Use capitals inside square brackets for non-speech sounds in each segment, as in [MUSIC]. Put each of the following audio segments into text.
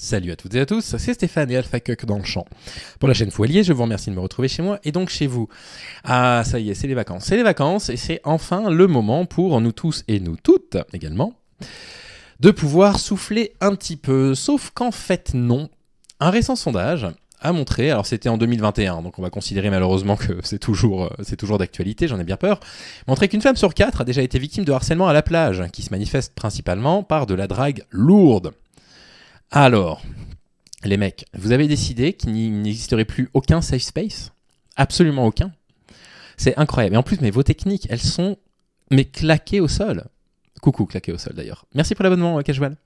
Salut à toutes et à tous, c'est Stéphane et Alpha dans le champ. Pour la chaîne Foualier, je vous remercie de me retrouver chez moi et donc chez vous. Ah, ça y est, c'est les vacances. C'est les vacances et c'est enfin le moment pour nous tous et nous toutes également de pouvoir souffler un petit peu. Sauf qu'en fait, non. Un récent sondage a montré, alors c'était en 2021, donc on va considérer malheureusement que c'est toujours, euh, c'est toujours d'actualité, j'en ai bien peur, montrait qu'une femme sur quatre a déjà été victime de harcèlement à la plage, qui se manifeste principalement par de la drague lourde. Alors, les mecs, vous avez décidé qu'il n'existerait plus aucun safe space Absolument aucun. C'est incroyable. Et en plus, mais vos techniques, elles sont mais claquées au sol. Coucou, claquées au sol d'ailleurs. Merci pour l'abonnement, euh, casual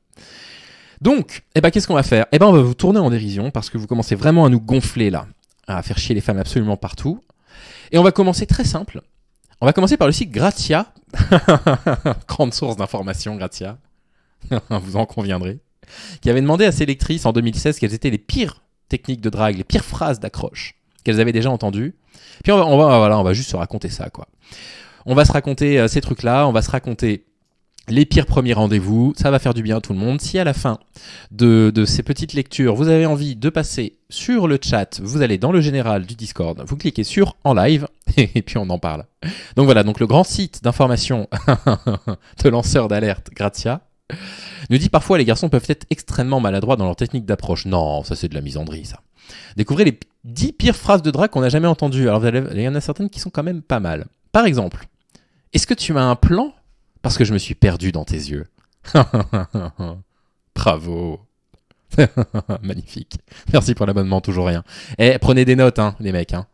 Donc, eh ben, qu'est-ce qu'on va faire Eh ben, on va vous tourner en dérision parce que vous commencez vraiment à nous gonfler là, à faire chier les femmes absolument partout. Et on va commencer très simple. On va commencer par le site Gratia. [LAUGHS] Grande source d'information. Gratia. [LAUGHS] vous en conviendrez qui avait demandé à ses lectrices en 2016 quelles étaient les pires techniques de drague, les pires phrases d'accroche qu'elles avaient déjà entendues. Puis on va, voilà, on va juste se raconter ça, quoi. On va se raconter euh, ces trucs-là, on va se raconter les pires premiers rendez-vous, ça va faire du bien à tout le monde. Si à la fin de, ces petites lectures, vous avez envie de passer sur le chat, vous allez dans le général du Discord, vous cliquez sur en live, [LAUGHS] et puis on en parle. Donc voilà, donc le grand site d'information [LAUGHS] de lanceurs d'alerte, Gratia nous dit parfois les garçons peuvent être extrêmement maladroits dans leur technique d'approche. Non, ça c'est de la misandrie, ça. Découvrez les 10 pires phrases de drague qu'on n'a jamais entendues. Alors, il y en a certaines qui sont quand même pas mal. Par exemple, est-ce que tu as un plan Parce que je me suis perdu dans tes yeux. [LAUGHS] Bravo. [LAUGHS] Magnifique. Merci pour l'abonnement, toujours rien. Eh, prenez des notes, hein, les mecs. Hein.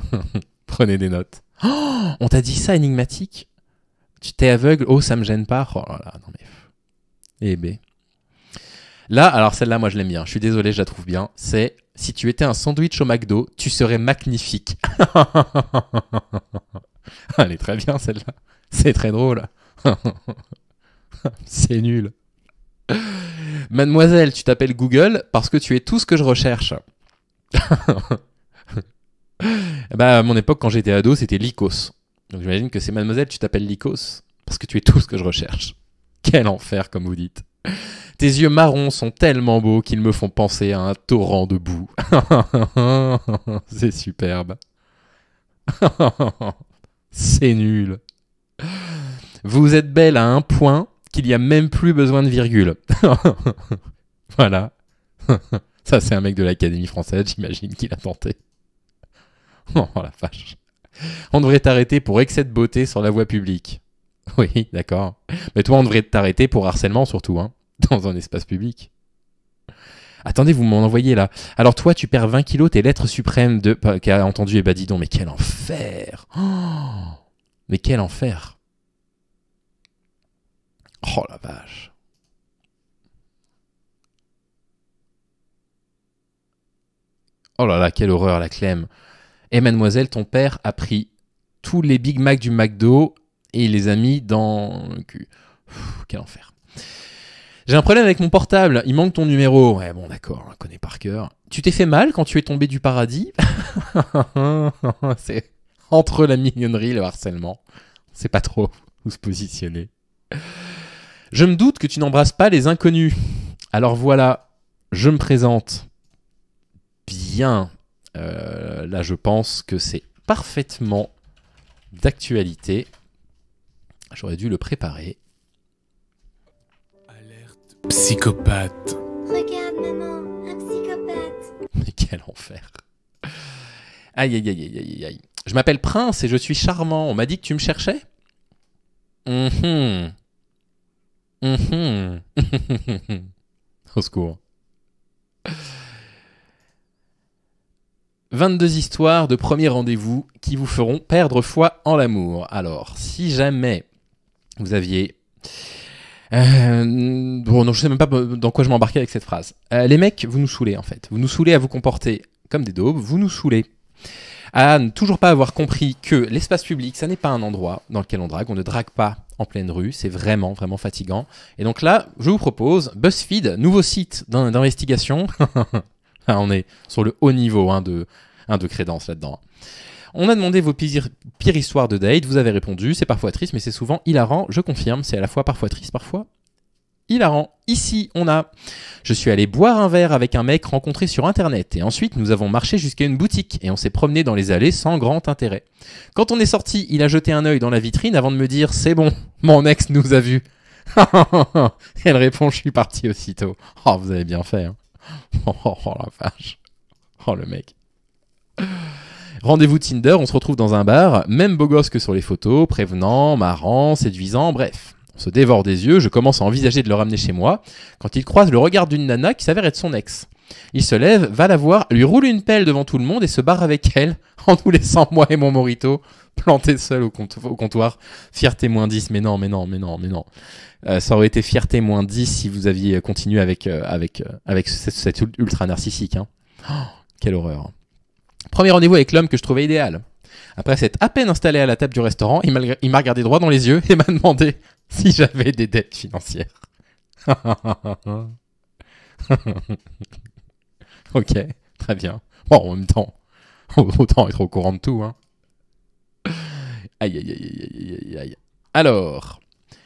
[LAUGHS] prenez des notes. Oh, on t'a dit ça énigmatique Tu t'es aveugle Oh, ça me gêne pas. Oh là là, non mais eh B. Là, alors celle-là, moi je l'aime bien. Je suis désolé, je la trouve bien. C'est si tu étais un sandwich au McDo, tu serais magnifique. [LAUGHS] Elle est très bien celle-là. C'est très drôle. [LAUGHS] C'est nul. Mademoiselle, tu t'appelles Google parce que tu es tout ce que je recherche. [LAUGHS] bah, à mon époque, quand j'étais ado, c'était Lycos. Donc j'imagine que c'est Mademoiselle, tu t'appelles Lycos parce que tu es tout ce que je recherche. Quel enfer, comme vous dites. Tes yeux marrons sont tellement beaux qu'ils me font penser à un torrent de boue. [LAUGHS] C'est superbe. [LAUGHS] C'est nul. Vous êtes belle à un point qu'il n'y a même plus besoin de virgule. [LAUGHS] voilà. Ça, c'est un mec de l'Académie française, j'imagine, qu'il a tenté. Oh la vache. On devrait t'arrêter pour excès de beauté sur la voie publique. Oui, d'accord. Mais toi, on devrait t'arrêter pour harcèlement surtout, hein, [LAUGHS] dans un espace public. Attendez, vous m'en envoyez là. Alors toi, tu perds 20 kilos, tes lettres suprêmes de... Qui a entendu, et bah dis donc, mais quel enfer oh, Mais quel enfer Oh la vache Oh là là, quelle horreur la clem Et eh, mademoiselle, ton père a pris tous les Big Mac du McDo et il les a mis dans le cul. quel enfer. J'ai un problème avec mon portable, il manque ton numéro. Ouais, bon, d'accord, on connaît par cœur. Tu t'es fait mal quand tu es tombé du paradis [LAUGHS] C'est entre la mignonnerie et le harcèlement. C'est pas trop où se positionner. Je me doute que tu n'embrasses pas les inconnus. Alors voilà, je me présente. Bien. Euh, là, je pense que c'est parfaitement d'actualité. J'aurais dû le préparer. Alerte psychopathe. Regarde maman, un psychopathe. [LAUGHS] Mais quel enfer. Aïe aïe aïe aïe aïe aïe. Je m'appelle Prince et je suis charmant. On m'a dit que tu me cherchais Hum. Hum. hum, hum. [LAUGHS] Au secours. 22 histoires de premier rendez-vous qui vous feront perdre foi en l'amour. Alors, si jamais vous aviez. Euh, bon, non, je sais même pas dans quoi je m'embarquais avec cette phrase. Euh, les mecs, vous nous saoulez en fait. Vous nous saoulez à vous comporter comme des daubes, vous nous saoulez à ne toujours pas avoir compris que l'espace public, ça n'est pas un endroit dans lequel on drague, on ne drague pas en pleine rue, c'est vraiment, vraiment fatigant. Et donc là, je vous propose BuzzFeed, nouveau site d'investigation. [LAUGHS] on est sur le haut niveau hein, de, de crédence là-dedans. On a demandé vos pires, histoires de date. Vous avez répondu. C'est parfois triste, mais c'est souvent hilarant. Je confirme, c'est à la fois parfois triste, parfois hilarant. Ici, on a Je suis allé boire un verre avec un mec rencontré sur internet et ensuite nous avons marché jusqu'à une boutique et on s'est promené dans les allées sans grand intérêt. Quand on est sorti, il a jeté un œil dans la vitrine avant de me dire C'est bon, mon ex nous a vus. [LAUGHS] Elle répond Je suis parti aussitôt. Oh, vous avez bien fait. Hein. [LAUGHS] Oh, oh la vache. Oh le mec. Rendez-vous Tinder, on se retrouve dans un bar, même beau gosse que sur les photos, prévenant, marrant, séduisant, bref. On se dévore des yeux, je commence à envisager de le ramener chez moi, quand il croise le regard d'une nana qui s'avère être son ex. Il se lève, va la voir, lui roule une pelle devant tout le monde et se barre avec elle, [LAUGHS] en nous laissant moi et mon morito plantés seuls au, comptoir. Fierté moins 10, mais non, mais non, mais non, mais non. Euh, ça aurait été fierté moins 10 si vous aviez continué avec, euh, avec, euh, avec cette, ultra narcissique. Hein. Oh, quelle horreur. Premier rendez-vous avec l'homme que je trouvais idéal. Après s'être à peine installé à la table du restaurant, il m'a regardé droit dans les yeux et m'a demandé [LAUGHS] si j'avais des dettes financières. [LAUGHS] ok, très bien. Bon, en même temps, [LAUGHS] autant être au courant de tout. Hein. Aïe, aïe, aïe, aïe, aïe, Alors,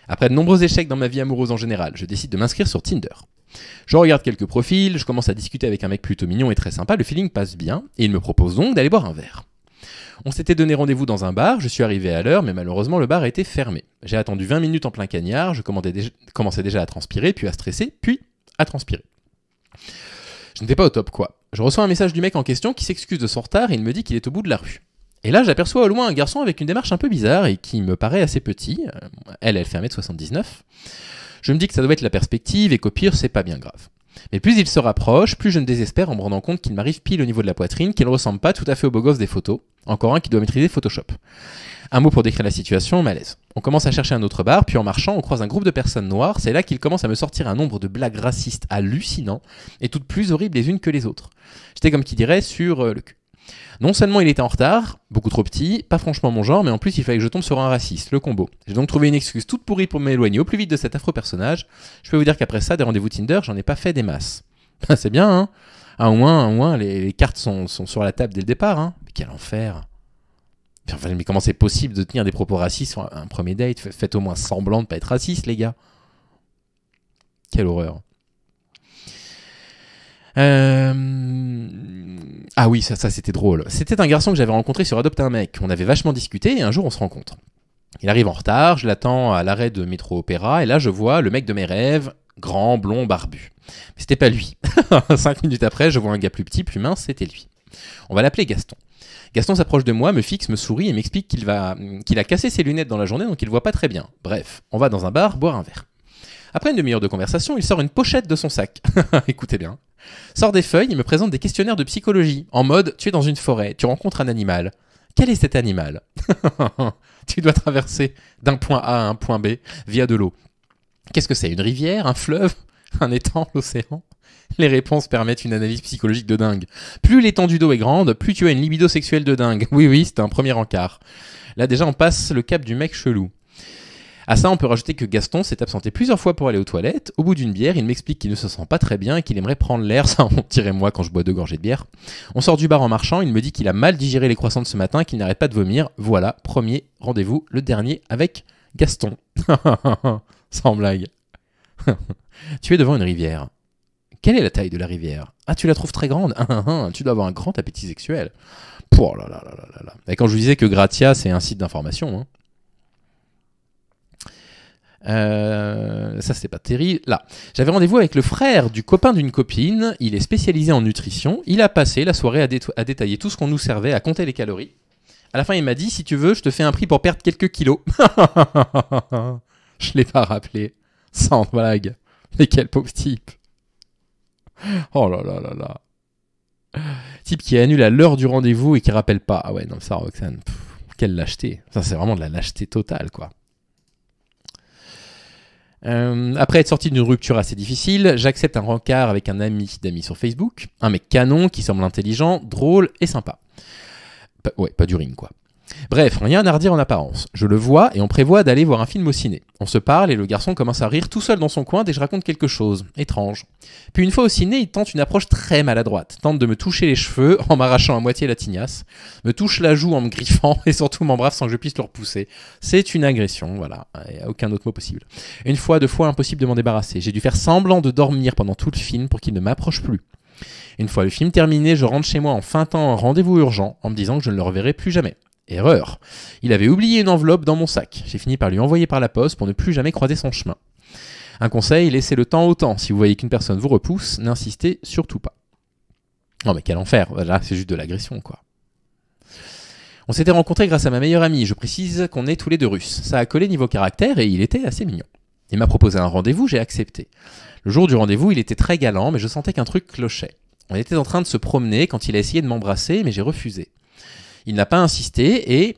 après de nombreux échecs dans ma vie amoureuse en général, je décide de m'inscrire sur Tinder. Je regarde quelques profils, je commence à discuter avec un mec plutôt mignon et très sympa, le feeling passe bien, et il me propose donc d'aller boire un verre. On s'était donné rendez-vous dans un bar, je suis arrivé à l'heure, mais malheureusement le bar était fermé. J'ai attendu 20 minutes en plein cagnard, je commençais déjà à transpirer, puis à stresser, puis à transpirer. Je n'étais pas au top quoi. Je reçois un message du mec en question qui s'excuse de son retard et il me dit qu'il est au bout de la rue. Et là, j'aperçois au loin un garçon avec une démarche un peu bizarre et qui me paraît assez petit. Euh, elle, elle fait 1m79. Je me dis que ça doit être la perspective et qu'au pire, c'est pas bien grave. Mais plus il se rapproche, plus je me désespère en me rendant compte qu'il m'arrive pile au niveau de la poitrine, qu'il ne ressemble pas tout à fait au beau gosse des photos. Encore un qui doit maîtriser Photoshop. Un mot pour décrire la situation, malaise. On commence à chercher un autre bar, puis en marchant, on croise un groupe de personnes noires, c'est là qu'il commence à me sortir un nombre de blagues racistes hallucinants, et toutes plus horribles les unes que les autres. J'étais comme qui dirait sur euh, le non seulement il était en retard, beaucoup trop petit, pas franchement mon genre, mais en plus il fallait que je tombe sur un raciste, le combo. J'ai donc trouvé une excuse toute pourrie pour m'éloigner au plus vite de cet affreux personnage. Je peux vous dire qu'après ça, des rendez-vous Tinder, j'en ai pas fait des masses. [LAUGHS] c'est bien, hein au moins, moins, les, cartes sont, sur la table dès le départ, hein Mais quel enfer mais, mais comment c'est possible de tenir des propos racistes sur un premier date Faites au moins semblant de pas être raciste, les gars. Quelle horreur. Euh, ah oui, ça, ça c'était drôle. C'était un garçon que j'avais rencontré sur Adopte un mec. On avait vachement discuté et un jour on se rencontre. Il arrive en retard, je l'attends à l'arrêt de métro Opéra et là je vois le mec de mes rêves, grand, blond, barbu. Mais c'était pas lui. [LAUGHS] Cinq minutes après, je vois un gars plus petit, plus mince, c'était lui. On va l'appeler Gaston. Gaston s'approche de moi, me fixe, me sourit et m'explique qu'il va, qu'il a cassé ses lunettes dans la journée donc il voit pas très bien. Bref, on va dans un bar boire un verre. Après une demi-heure de conversation, il sort une pochette de son sac. [LAUGHS] Écoutez bien. Sort des feuilles il me présente des questionnaires de psychologie, en mode tu es dans une forêt, tu rencontres un animal. Quel est cet animal [LAUGHS] Tu dois traverser d'un point A à un point B via de l'eau. Qu'est-ce que c'est Une rivière Un fleuve Un étang [LAUGHS] L'océan les réponses permettent une analyse psychologique de dingue. Plus l'étendue d'eau est grande, plus tu as une libido sexuelle de dingue. Oui, oui, c'est un premier encart. Là, déjà, on passe le cap du mec chelou. À ça, on peut rajouter que Gaston s'est absenté plusieurs fois pour aller aux toilettes. Au bout d'une bière, il m'explique qu'il ne se sent pas très bien et qu'il aimerait prendre l'air. [LAUGHS] Ça, on dirait moi quand je bois deux gorgées de bière. On sort du bar en marchant. Il me dit qu'il a mal digéré les croissants de ce matin, qu'il n'arrête pas de vomir. Voilà, premier rendez-vous, le dernier avec Gaston. [LAUGHS] Sans blague. [LAUGHS] tu es devant une rivière. Quelle est la taille de la rivière Ah, tu la trouves très grande ah, ah, ah, Tu dois avoir un grand appétit sexuel. Pour là là là là là. Et quand je vous disais que Gratia, c'est un site d'information, hein. Euh, ça, c'était pas terrible. Là, j'avais rendez-vous avec le frère du copain d'une copine. Il est spécialisé en nutrition. Il a passé la soirée à, détailler tout ce qu'on nous servait, à compter les calories. À la fin, il m'a dit si tu veux, je te fais un prix pour perdre quelques kilos. [LAUGHS] je l'ai pas rappelé. Sans blague. Mais quel pauvre type. Oh là là là là. Type qui annule à l'heure du rendez-vous et qui rappelle pas. Ah ouais, non, ça, Roxane, quelle lâcheté. Ça, c'est vraiment de la lâcheté totale, quoi. Euh, après être sorti d'une rupture assez difficile, j'accepte un rencard avec un ami d'amis sur Facebook, un mec canon qui semble intelligent, drôle et sympa. ouais, pas du ring quoi. Bref, rien à redire en apparence. Je le vois et on prévoit d'aller voir un film au ciné. On se parle et le garçon commence à rire tout seul dans son coin dès que je raconte quelque chose. Étrange. Puis une fois au ciné, il tente une approche très maladroite. Tente de me toucher les cheveux en m'arrachant à moitié la tignasse. Me touche la joue en me griffant [LAUGHS] et surtout m'embrasse sans que je puisse le repousser. C'est une agression, voilà. a aucun autre mot possible. Une fois, deux fois, impossible de m'en débarrasser. J'ai dû faire semblant de dormir pendant tout le film pour qu'il ne m'approche plus. Une fois le film terminé, je rentre chez moi en fin temps un rendez-vous urgent en me disant que je ne le reverrai plus jamais. Erreur. Il avait oublié une enveloppe dans mon sac. J'ai fini par lui envoyer par la poste pour ne plus jamais croiser son chemin. Un conseil, laissez le temps au temps. Si vous voyez qu'une personne vous repousse, n'insistez surtout pas. Non mais quel enfer, là c'est juste de l'agression quoi. On s'était rencontrés grâce à ma meilleure amie, je précise qu'on est tous les deux russes. Ça a collé niveau caractère et il était assez mignon. Il m'a proposé un rendez-vous, j'ai accepté. Le jour du rendez-vous, il était très galant, mais je sentais qu'un truc clochait. On était en train de se promener quand il a essayé de m'embrasser, mais j'ai refusé. Il n'a pas insisté et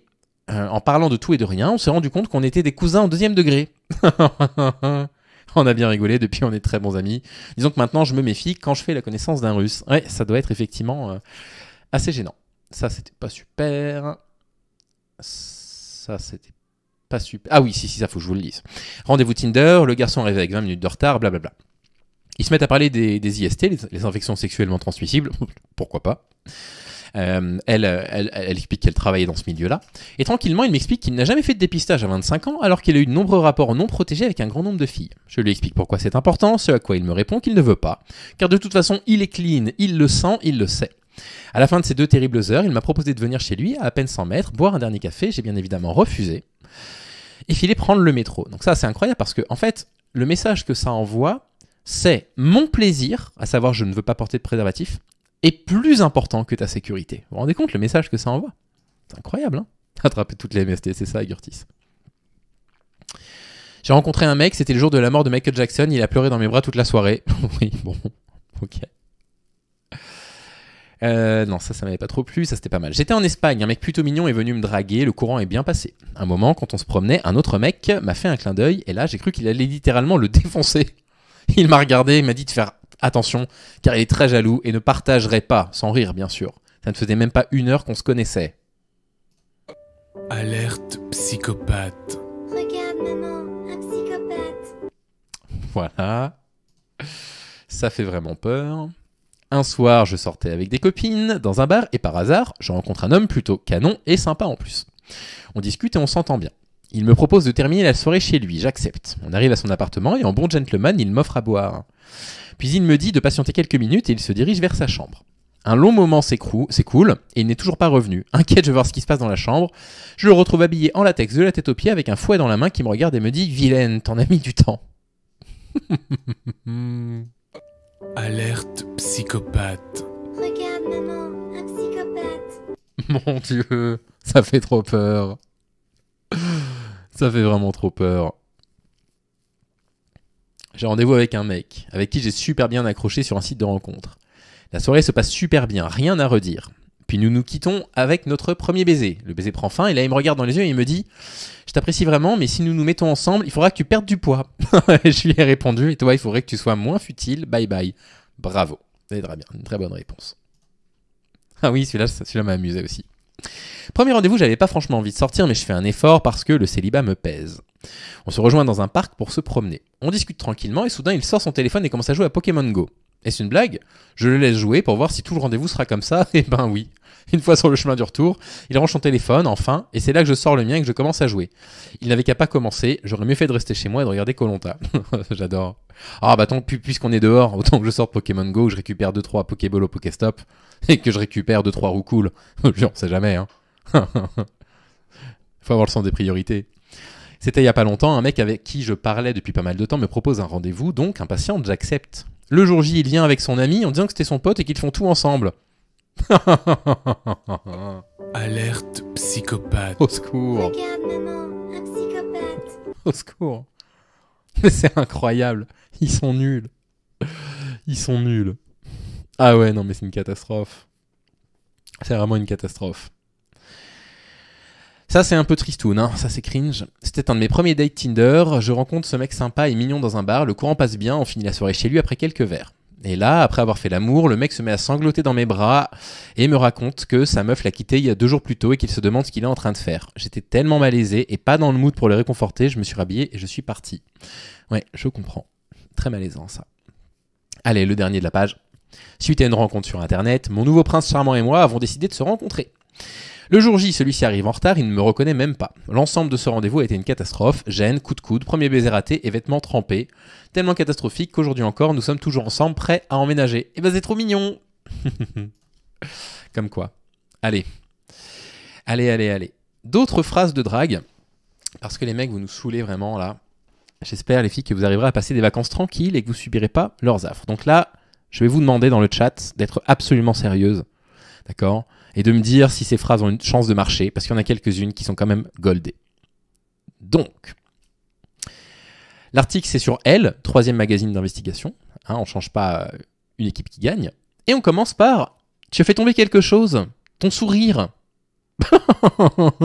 euh, en parlant de tout et de rien, on s'est rendu compte qu'on était des cousins au deuxième degré. [LAUGHS] on a bien rigolé, depuis on est très bons amis. Disons que maintenant je me méfie quand je fais la connaissance d'un russe. Ouais, ça doit être effectivement euh, assez gênant. Ça, c'était pas super. Ça, c'était pas super. Ah oui, si, si, ça, faut que je vous le lise. Rendez-vous Tinder, le garçon arrive avec 20 minutes de retard, blablabla. Ils se mettent à parler des, IST, les infections sexuellement transmissibles. [LAUGHS] Pourquoi pas euh, euh, elle, explique qu'elle travaillait dans ce milieu-là. Et tranquillement, il m'explique qu'il n'a jamais fait de dépistage à 25 ans, alors qu'il a eu de nombreux rapports non protégés avec un grand nombre de filles. Je lui explique pourquoi c'est important, ce à quoi il me répond qu'il ne veut pas. Car de toute façon, il est clean, il le sent, il le sait. À la fin de ces deux terribles heures, il m'a proposé de venir chez lui, à peine 100 mètres, boire un dernier café. J'ai bien évidemment refusé. Et filer prendre le métro. Donc ça, c'est incroyable parce que, en fait, le message que ça envoie, c'est mon plaisir, à savoir je ne veux pas porter de préservatif, est plus important que ta sécurité. Vous vous rendez compte le message que ça envoie C'est incroyable, hein [LAUGHS] Attraper toutes les MST, c'est ça, Gurtis. J'ai rencontré un mec, c'était le jour de la mort de Michael Jackson, il a pleuré dans mes bras toute la soirée. [LAUGHS] oui, bon, [LAUGHS] ok. Euh, non, ça, ça m'avait pas trop plu, ça c'était pas mal. J'étais en Espagne, un mec plutôt mignon est venu me draguer, le courant est bien passé. Un moment, quand on se promenait, un autre mec m'a fait un clin d'œil, et là j'ai cru qu'il allait littéralement le défoncer. Il m'a regardé, il m'a dit de faire Attention, car il est très jaloux et ne partagerait pas, sans rire bien sûr. Ça ne faisait même pas une heure qu'on se connaissait. Alerte psychopathe. Regarde maman, un psychopathe. Voilà. Ça fait vraiment peur. Un soir, je sortais avec des copines dans un bar et par hasard, je rencontre un homme plutôt canon et sympa en plus. On discute et on s'entend bien. Il me propose de terminer la soirée chez lui, j'accepte. On arrive à son appartement et en bon gentleman, il m'offre à boire. Puis il me dit de patienter quelques minutes et il se dirige vers sa chambre. Un long moment s'écoule et il n'est toujours pas revenu. [LAUGHS] Inquiète, je vais voir ce qui se passe dans la chambre. Je le retrouve habillé en latex de la tête aux pieds avec un fouet dans la main qui me regarde et me dit Vilaine, t'en as mis du temps. [LAUGHS] Alerte psychopathe. Regarde, maman, un psychopathe. [LAUGHS] Mon dieu, ça fait trop peur. Ça fait vraiment trop peur j'ai rendez-vous avec un mec, avec qui j'ai super bien accroché sur un site de rencontre. La soirée se passe super bien, rien à redire. Puis nous nous quittons avec notre premier baiser. Le baiser prend fin et là il me regarde dans les yeux et il me dit Je t'apprécie vraiment, mais si nous nous mettons ensemble, il faudra que tu perdes du poids. [LAUGHS] je lui ai répondu Et toi, il faudrait que tu sois moins futile, bye bye. Bravo. C'est très bien, une très bonne réponse. Ah oui, celui-là celui m'a amusé aussi. Premier rendez-vous, j'avais pas franchement envie de sortir, mais je fais un effort parce que le célibat me pèse. On se rejoint dans un parc pour se promener. On discute tranquillement et soudain il sort son téléphone et commence à jouer à Pokémon Go. Est-ce une blague Je le laisse jouer pour voir si tout le rendez-vous sera comme ça, [LAUGHS] et eh ben oui. Une fois sur le chemin du retour, il range son téléphone, enfin, et c'est là que je sors le mien et que je commence à jouer. Il n'avait qu'à pas commencer, j'aurais mieux fait de rester chez moi et de regarder Colonta. [LAUGHS] J'adore. Ah bah tant puisqu'on est dehors, autant que je sorte Pokémon Go, je récupère 2-3 Pokéball au Pokéstop, [LAUGHS] et que je récupère 2-3 Roucouls. on sait jamais, hein. Faut avoir le sens des priorités. C'était il y a pas longtemps, un mec avec qui je parlais depuis pas mal de temps me propose un rendez-vous, donc impatiente, j'accepte. Le jour J, il vient avec son ami en disant que c'était son pote et qu'ils font tout ensemble. [LAUGHS] Alerte psychopathe. Au secours. Regarde, maman, un psychopathe. [LAUGHS] Au secours. Mais c'est incroyable. Ils sont nuls. Ils sont nuls. Ah ouais, non, mais c'est une catastrophe. C'est vraiment une catastrophe. Ça, c'est un peu tristoun, hein ça c'est cringe. C'était un de mes premiers dates Tinder. Je rencontre ce mec sympa et mignon dans un bar, le courant passe bien, on finit la soirée chez lui après quelques verres. Et là, après avoir fait l'amour, le mec se met à sangloter dans mes bras et me raconte que sa meuf l'a quitté il y a deux jours plus tôt et qu'il se demande ce qu'il est en train de faire. J'étais tellement malaisé et pas dans le mood pour le réconforter, je me suis rhabillé et je suis parti. Ouais, je comprends. Très malaisant ça. Allez, le dernier de la page. Suite à une rencontre sur Internet, mon nouveau prince charmant et moi avons décidé de se rencontrer. Le jour J, celui-ci arrive en retard, il ne me reconnaît même pas. L'ensemble de ce rendez-vous a été une catastrophe, gêne, coup de coude, premier baiser raté et vêtements trempés. Tellement catastrophique qu'aujourd'hui encore, nous sommes toujours ensemble, prêts à emménager. Et eh ben c'est trop mignon [LAUGHS] Comme quoi. Allez. Allez, allez, allez. D'autres phrases de drague, parce que les mecs, vous nous saoulez vraiment là. J'espère, les filles, que vous arriverez à passer des vacances tranquilles et que vous subirez pas leurs affres. Donc là, je vais vous demander dans le chat d'être absolument sérieuse. D'accord et de me dire si ces phrases ont une chance de marcher, parce qu'il y en a quelques-unes qui sont quand même goldées. Donc, l'article c'est sur Elle, troisième magazine d'investigation. Hein, on ne change pas euh, une équipe qui gagne. Et on commence par Tu as fait tomber quelque chose, ton sourire. [LAUGHS]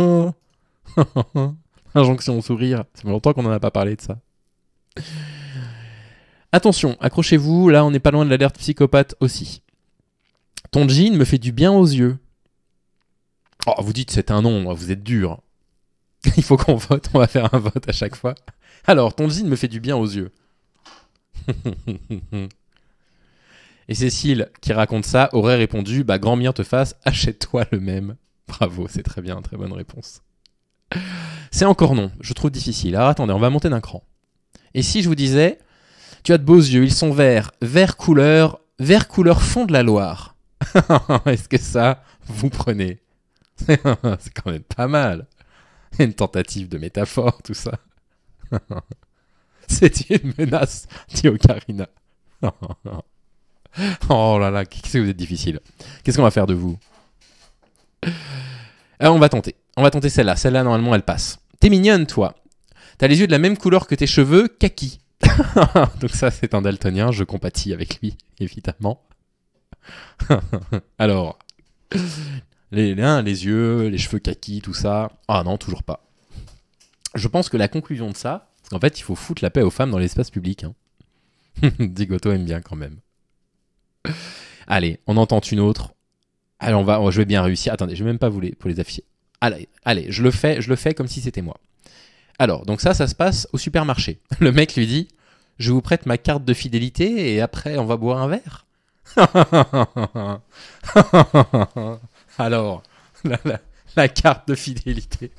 Injonction au sourire, ça fait longtemps qu'on n'en a pas parlé de ça. Attention, accrochez-vous, là on n'est pas loin de l'alerte psychopathe aussi. Ton jean me fait du bien aux yeux. Oh, vous dites c'est un nom, vous êtes dur. [LAUGHS] Il faut qu'on vote, on va faire un vote à chaque fois. Alors, ton zine me fait du bien aux yeux. [LAUGHS] Et Cécile, qui raconte ça, aurait répondu Bah, grand mien te fasse, achète-toi le même. Bravo, c'est très bien, très bonne réponse. C'est encore non, je trouve difficile. Alors attendez, on va monter d'un cran. Et si je vous disais Tu as de beaux yeux, ils sont verts, vert couleur, vert couleur fond de la Loire. [LAUGHS] Est-ce que ça, vous prenez [LAUGHS] c'est quand même pas mal. Une tentative de métaphore, tout ça. [LAUGHS] c'est une menace, dit Ocarina. [LAUGHS] oh là là, qu'est-ce que vous êtes difficile. Qu'est-ce qu'on va faire de vous euh, On va tenter. On va tenter celle-là. Celle-là, normalement, elle passe. T'es mignonne, toi. T'as les yeux de la même couleur que tes cheveux, kaki. Donc ça, c'est un daltonien, je compatis avec lui, évidemment. Alors, les, les, yeux, les cheveux kaki, tout ça. Ah non, toujours pas. Je pense que la conclusion de ça, c'est qu'en fait, il faut foutre la paix aux femmes dans l'espace public. Hein. [LAUGHS] Digoto aime bien quand même. Allez, on entend une autre. Allez, on va, je vais bien réussir. Attendez, je vais même pas vous les, pour les afficher. Allez, allez, je le fais, je le fais comme si c'était moi. Alors, donc ça, ça se passe au supermarché. [LAUGHS] Le mec lui dit, je vous prête ma carte de fidélité et après on va boire un verre. [LAUGHS] Alors, [LAUGHS] la, carte de fidélité.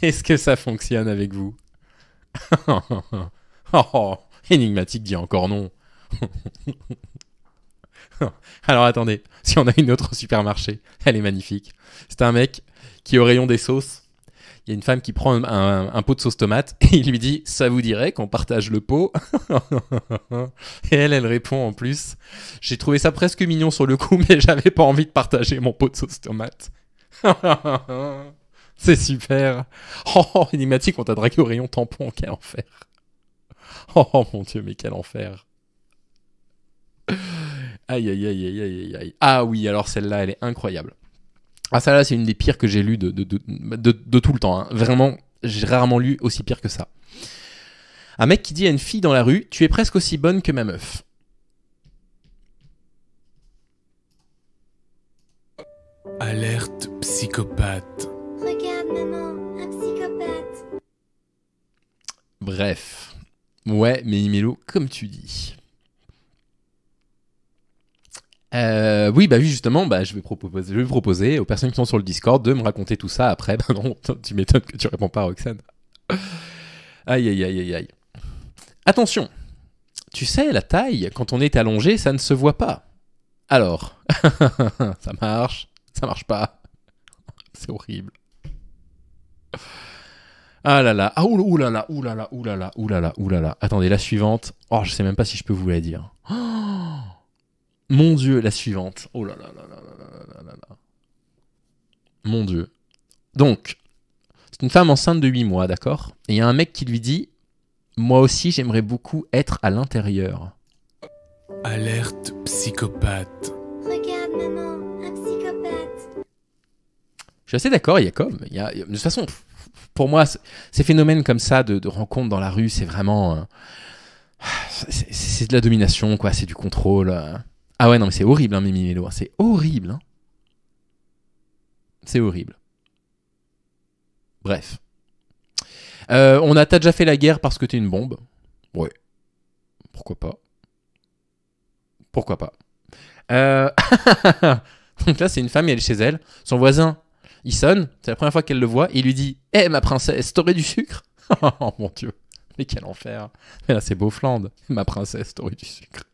Est-ce que ça fonctionne avec vous [LAUGHS] oh, énigmatique dit encore non. [LAUGHS] Alors attendez, si on a une autre supermarché, elle est magnifique. C'est un mec qui au rayon des sauces il y a une femme qui prend un, pot de sauce tomate [LAUGHS] et il lui dit Ça vous dirait qu'on partage le pot [LAUGHS] Et elle, elle répond en plus J'ai trouvé ça presque mignon sur le coup, [LAUGHS] mais j'avais pas envie de partager mon pot de sauce tomate. C'est super. Oh, oh, énigmatique, on t'a dragué au rayon tampon, quel enfer. Oh, oh mon dieu, mais quel enfer. Aïe, aïe, aïe, aïe, aïe, aïe. Ah oui, alors celle-là, elle est incroyable. Ah, ça là, c'est une des pires que j'ai lues de, de, tout le temps. Hein. Vraiment, j'ai rarement lu aussi pire que ça. Un mec qui dit à une fille dans la rue Tu es presque aussi bonne que ma meuf. Alerte psychopathe. Regarde, maman, un psychopathe. Bref. Ouais, mais Imelo, comme tu dis. Euh, oui, bah oui, justement, bah, je, vais proposer, je vais proposer aux personnes qui sont sur le Discord de me raconter tout ça après. [LAUGHS] Bah non, tu m'étonnes que tu réponds pas, à Roxane. Aïe, aïe, aïe, aïe, aïe. Attention, tu sais, la taille, quand on est allongé, ça ne se voit pas. Alors, [LAUGHS] ça marche, ça marche pas. [LAUGHS] C'est horrible. Ah là là, ah ouh là oulala, oulala, là là, là là, Attendez, la suivante. Oh, je sais même pas si je peux vous la dire. [GASPS] Oh mon Dieu, la suivante. Oh là là là là là là là là Mon Dieu. Donc, c'est une femme enceinte de 8 mois, d'accord Et il y a un mec qui lui dit Moi aussi, j'aimerais beaucoup être à l'intérieur. Alerte psychopathe. Regarde, maman, un psychopathe. Je suis assez d'accord, il y a comme. y de toute façon, pour moi, ces phénomènes comme ça de, de rencontres dans la rue, c'est vraiment. Euh, c'est de la domination, quoi, c'est du contrôle. Euh. Ah ouais, non, mais c'est horrible, hein, Mimi Melo C'est horrible. Hein. C'est horrible. Bref. Euh, on a t'as déjà fait la guerre parce que t'es une bombe. Ouais. Pourquoi pas Pourquoi pas euh, [LAUGHS] Donc là, c'est une femme, elle est chez elle. Son voisin, il sonne. C'est la première fois qu'elle le voit. il lui dit Hé, eh, ma princesse, t'aurais du sucre [LAUGHS] Oh mon dieu. Mais quel enfer. Mais là, c'est Flandre Ma princesse, t'aurais du sucre.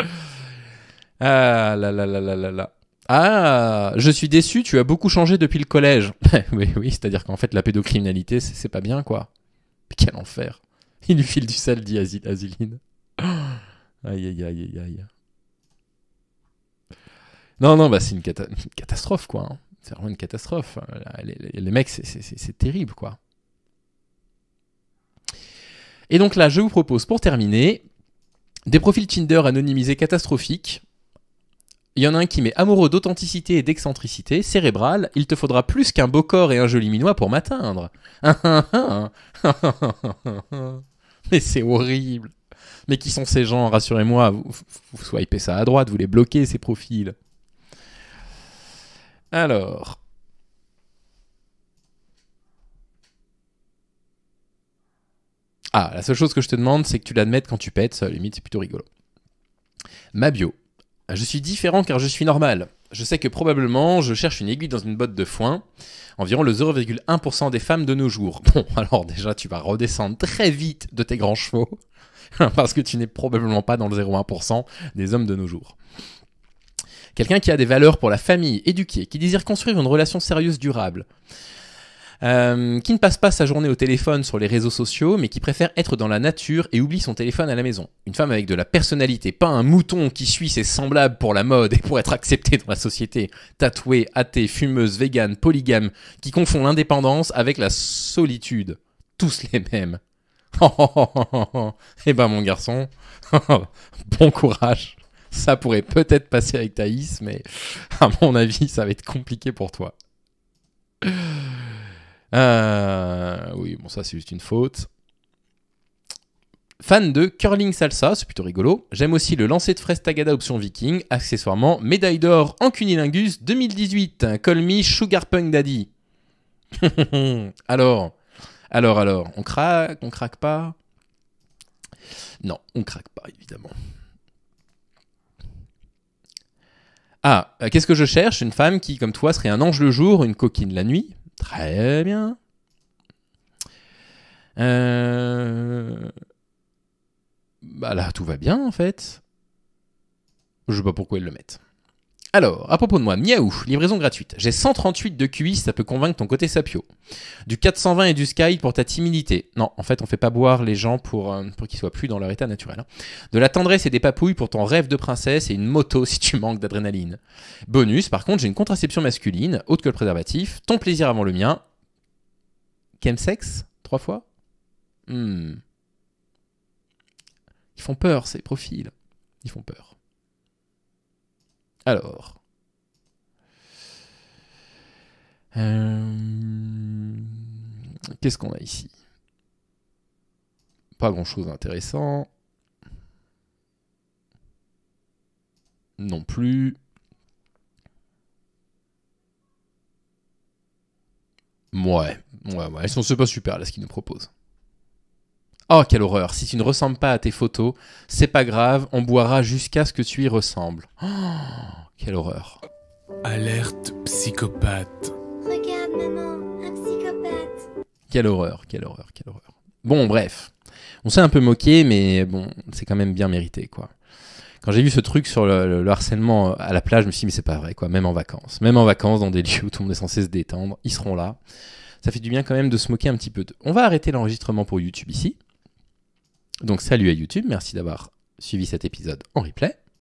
[LAUGHS] Ah là là là là là là. Ah, je suis déçu, tu as beaucoup changé depuis le collège. oui, [LAUGHS] oui, c'est-à-dire qu'en fait, la pédocriminalité, c'est pas bien, quoi. Quel enfer. Il lui file du sel, dit Aziline. [GASPS] Aïe, aïe, aïe, aïe, aïe. Non, non, bah, c'est une, catastrophe, quoi. Hein. C'est vraiment une catastrophe. Les, les mecs, c'est terrible, quoi. Et donc là, je vous propose, pour terminer, des profils Tinder anonymisés catastrophiques. Il y en a un qui met amoureux d'authenticité et d'excentricité, cérébral, il te faudra plus qu'un beau corps et un joli minois pour m'atteindre. [LAUGHS] Mais c'est horrible. Mais qui sont ces gens Rassurez-moi, vous, vous swipez ça à droite, vous les bloquez, ces profils. Alors, Ah, la seule chose que je te demande, c'est que tu l'admettes quand tu pètes, limite, c'est plutôt rigolo. Ma bio. Ah, je suis différent car je suis normal. Je sais que probablement je cherche une aiguille dans une botte de foin, environ le 0,1% des femmes de nos jours. [LAUGHS] Bon, alors déjà tu vas redescendre très vite de tes grands chevaux, [LAUGHS] parce que tu n'es probablement pas dans le 0,1% des hommes de nos jours. Quelqu'un qui a des valeurs pour la famille, éduqué, qui désire construire une relation sérieuse durable. Euh, qui ne passe pas sa journée au téléphone sur les réseaux sociaux, mais qui préfère être dans la nature et oublie son téléphone à la maison. Une femme avec de la personnalité, pas un mouton qui suit ses semblables pour la mode et pour être acceptée dans la société, tatouée, athée, fumeuse, végane, polygame, qui confond l'indépendance avec la solitude. Tous les mêmes. [LAUGHS] Oh, oh, oh, eh ben mon garçon, [LAUGHS] bon courage. Ça pourrait peut-être passer avec Thaïs, mais à mon avis, ça va être compliqué pour toi. Euh, oui, bon, ça, c'est juste une faute. Fan de curling salsa, c'est plutôt rigolo. J'aime aussi le lancer de fraise tagada option viking. Accessoirement, médaille d'or en cunilingus 2018. Call me Sugar Punk Daddy. [LAUGHS] alors, alors, alors, on craque, on craque pas Non, on craque pas, évidemment. Ah, euh, qu'est-ce que je cherche Une femme qui, comme toi, serait un ange le jour, une coquine la nuit Très bien. Euh, bah là, tout va bien en fait. Je sais pas pourquoi ils le mettent. Alors, à propos de moi, miaou, livraison gratuite. J'ai 138 de QI, ça peut convaincre ton côté sapio. Du 420 et du Sky pour ta timidité. Non, en fait, on fait pas boire les gens pour, euh, pour qu'ils soient plus dans leur état naturel. Hein. De la tendresse et des papouilles pour ton rêve de princesse et une moto [LAUGHS] si tu manques d'adrénaline. Bonus, par contre, j'ai une contraception masculine, haute que le préservatif, ton plaisir avant le mien. Chemsex Trois fois hmm. Ils font peur, ces profils. Ils font peur. Alors. Euh, qu'est-ce qu'on a ici Pas grand-chose d'intéressant. Non plus. Ouais, ouais, ouais. Elles sont pas super là ce qu'ils nous proposent. Oh, quelle horreur Si tu ne ressembles pas à tes photos, c'est pas grave, on boira jusqu'à ce que tu y ressembles. Oh, quelle horreur Alerte psychopathe. Regarde, maman, un psychopathe. Quelle horreur, quelle horreur, quelle horreur. Bon, bref. On s'est un peu moqué, mais bon, c'est quand même bien mérité, quoi. Quand j'ai vu ce truc sur le, harcèlement euh, à la plage, je me suis dit, mais c'est pas vrai, quoi, même en vacances. Même en vacances, dans des lieux où tout le monde est censé se détendre, ils seront là. Ça fait du bien quand même de se moquer un petit peu On va arrêter l'enregistrement pour YouTube ici. Donc salut à YouTube, merci d'avoir suivi cet épisode en replay.